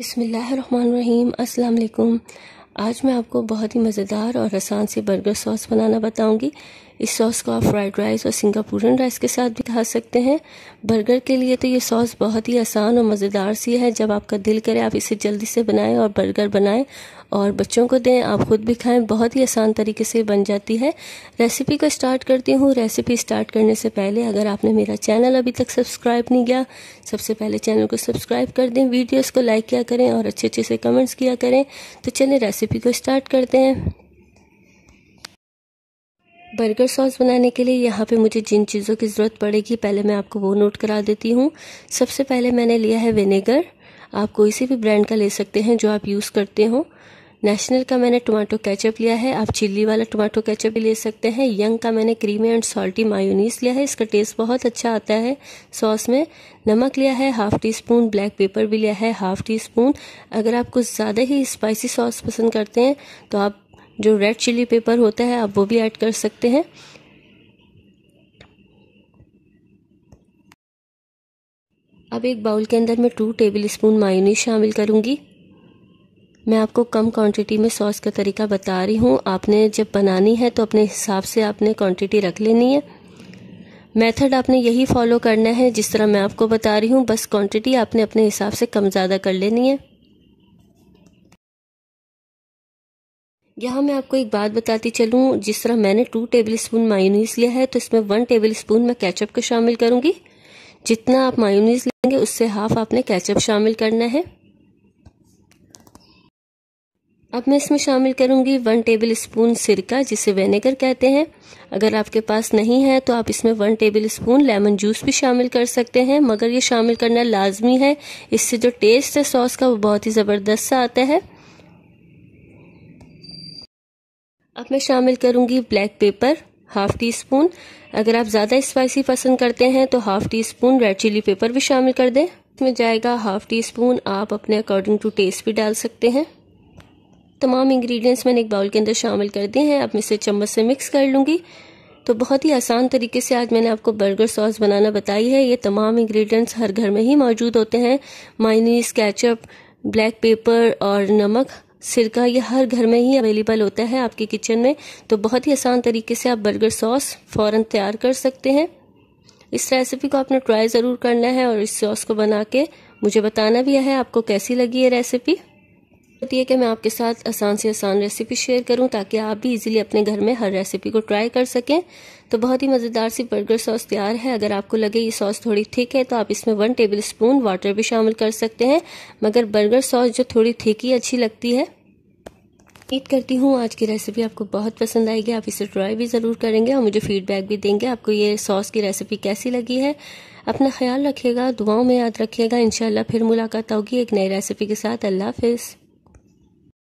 बसमीम् अल्लाम आज मैं आपको बहुत ही मज़ेदार और आसान से बर्गर सॉस बनाना बताऊंगी इस सॉस को आप फ्राइड राइस और सिंगापुरन राइस के साथ भी खा सकते हैं बर्गर के लिए तो ये सॉस बहुत ही आसान और मज़ेदार सी है जब आपका दिल करे आप इसे जल्दी से बनाएं और बर्गर बनाएं और बच्चों को दें आप ख़ुद भी खाएं बहुत ही आसान तरीके से बन जाती है रेसिपी को स्टार्ट करती हूँ रेसिपी स्टार्ट करने से पहले अगर आपने मेरा चैनल अभी तक सब्सक्राइब नहीं किया सबसे पहले चैनल को सब्सक्राइब कर दें वीडियोज़ को लाइक किया करें और अच्छे अच्छे से कमेंट्स किया करें तो चलें रेसिपी को स्टार्ट करते हैं बर्गर सॉस बनाने के लिए यहाँ पे मुझे जिन चीज़ों की ज़रूरत पड़ेगी पहले मैं आपको वो नोट करा देती हूँ सबसे पहले मैंने लिया है विनेगर आप कोई सी भी ब्रांड का ले सकते हैं जो आप यूज़ करते हो नेशनल का मैंने टोमेटो केचप लिया है आप चिल्ली वाला टोमेटो केचप भी ले सकते हैं यंग का मैंने क्रीमी एंड सॉल्टी मायोनीस लिया है इसका टेस्ट बहुत अच्छा आता है सॉस में नमक लिया है half teaspoon black pepper भी लिया है हाफ टी स्पून अगर आप कुछ ज़्यादा ही स्पाइसी सॉस पसंद करते हैं तो आप जो रेड चिली पेपर होता है आप वो भी ऐड कर सकते हैं अब एक बाउल के अंदर मैं टू टेबल स्पून मायूनीस शामिल करूँगी मैं आपको कम क्वांटिटी में सॉस का तरीका बता रही हूँ आपने जब बनानी है तो अपने हिसाब से आपने क्वांटिटी रख लेनी है मेथड आपने यही फॉलो करना है जिस तरह मैं आपको बता रही हूँ बस क्वांटिटी आपने अपने हिसाब से कम ज़्यादा कर लेनी है यहाँ मैं आपको एक बात बताती चलूँ जिस तरह मैंने टू टेबल स्पून मायूनीस लिया है तो इसमें वन टेबल स्पून मैं कैचअप को शामिल करूँगी जितना आप मायूनीस लेंगे उससे हाफ आपने कैचअप शामिल करना है अब मैं इसमें शामिल करूंगी वन टेबल स्पून सिरका जिसे वेनेगर कहते हैं अगर आपके पास नहीं है तो आप इसमें one tablespoon lemon juice भी शामिल कर सकते हैं मगर ये शामिल करना लाजमी है इससे जो टेस्ट है सॉस का वो बहुत ही ज़बरदस्त सा आता है अब मैं शामिल करूंगी black pepper half teaspoon अगर आप ज़्यादा स्पाइसी पसंद करते हैं तो half teaspoon red chilli pepper भी शामिल कर दें इसमें जाएगा हाफ टी स्पून आप अपने अकॉर्डिंग टू टेस्ट भी डाल सकते हैं तमाम इंग्रेडिएंट्स मैंने एक बाउल के अंदर शामिल कर दिए हैं अब मैं इसे चम्मच से मिक्स कर लूँगी तो बहुत ही आसान तरीके से आज मैंने आपको बर्गर सॉस बनाना बताई है ये तमाम इंग्रेडिएंट्स हर घर में ही मौजूद होते हैं माइनीस कैचअप ब्लैक पेपर और नमक सिरका ये हर घर में ही अवेलेबल होता है आपके किचन में तो बहुत ही आसान तरीके से आप बर्गर सॉस फ़ौरन तैयार कर सकते हैं इस रेसिपी को आपने ट्राई ज़रूर करना है और इस सॉस को बना के मुझे बताना भी है आपको कैसी लगी ये रेसिपी होती है कि मैं आपके साथ आसान से आसान रेसिपी शेयर करूं ताकि आप भी इजीली अपने घर में हर रेसिपी को ट्राई कर सकें तो बहुत ही मज़ेदार सी बर्गर सॉस तैयार है अगर आपको लगे ये सॉस थोड़ी थिक है तो आप इसमें वन टेबल स्पून वाटर भी शामिल कर सकते हैं मगर बर्गर सॉस जो थोड़ी थिक ही अच्छी लगती है उम्मीद करती हूँ आज की रेसिपी आपको बहुत पसंद आएगी आप इसे ट्राई भी ज़रूर करेंगे और मुझे फीडबैक भी देंगे आपको ये सॉस की रेसिपी कैसी लगी है अपना ख्याल रखिएगा दुआओं में याद रखिएगा इंशाल्लाह फिर मुलाकात होगी एक नई रेसिपी के साथ अल्लाह हाफिज़